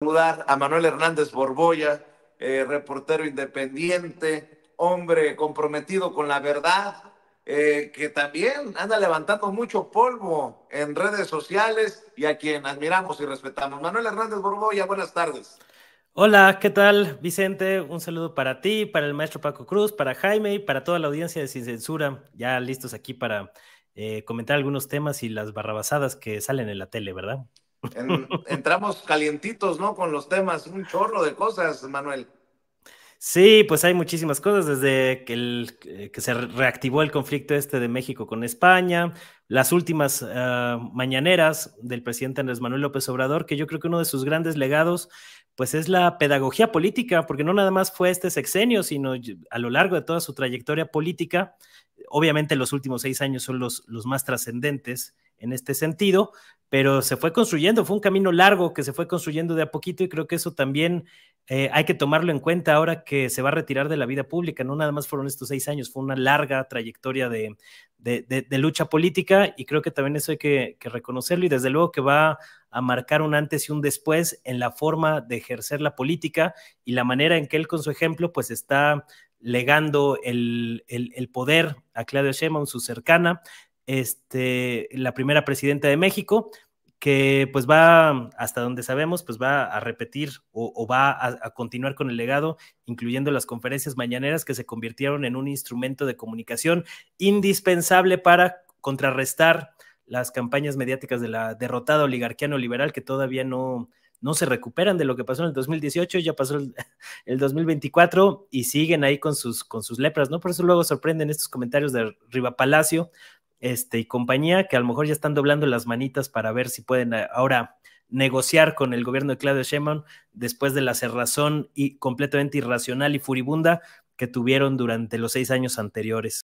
saludar a Manuel Hernández Borboya, eh, reportero independiente, hombre comprometido con la verdad, eh, que también anda levantando mucho polvo en redes sociales y a quien admiramos y respetamos. Manuel Hernández Borboya, buenas tardes. Hola, ¿qué tal, Vicente? Un saludo para ti, para el maestro Paco Cruz, para Jaime y para toda la audiencia de Sin Censura. Ya listos aquí para eh, comentar algunos temas y las barrabasadas que salen en la tele, ¿verdad? entramos calientitos, ¿no? Con los temas, un chorro de cosas, Manuel. Sí, pues hay muchísimas cosas desde que, eh, se reactivó el conflicto este de México con España, las últimas ah, mañaneras del presidente Andrés Manuel López Obrador, que yo creo que uno de sus grandes legados, pues es la pedagogía política, porque no nada más fue este sexenio, sino a lo largo de toda su trayectoria política, obviamente los últimos seis años son los, los más trascendentes en este sentido, pero se fue construyendo, fue un camino largo que se fue construyendo de a poquito y creo que eso también eh, hay que tomarlo en cuenta ahora que se va a retirar de la vida pública. No nada más fueron estos seis años, fue una larga trayectoria de, de, lucha política y creo que también eso hay que, reconocerlo y desde luego que va a marcar un antes y un después en la forma de ejercer la política y la manera en que él con su ejemplo pues está legando el, el, poder a Claudia Sheinbaum, su cercana, este, la primera presidenta de México, que pues va, hasta donde sabemos, pues va a repetir o, va a, continuar con el legado, incluyendo las conferencias mañaneras que se convirtieron en un instrumento de comunicación indispensable para contrarrestar las campañas mediáticas de la derrotada oligarquía neoliberal que todavía no, no se recuperan de lo que pasó en el 2018, ya pasó el, 2024 y siguen ahí con sus, con sus lepras, ¿no? Por eso luego sorprenden estos comentarios de Riva Palacio este, y compañía, que a lo mejor ya están doblando las manitas para ver si pueden eh, ahora negociar con el gobierno de Claudio Shemon después de la cerrazón y completamente irracional y furibunda que tuvieron durante los seis años anteriores.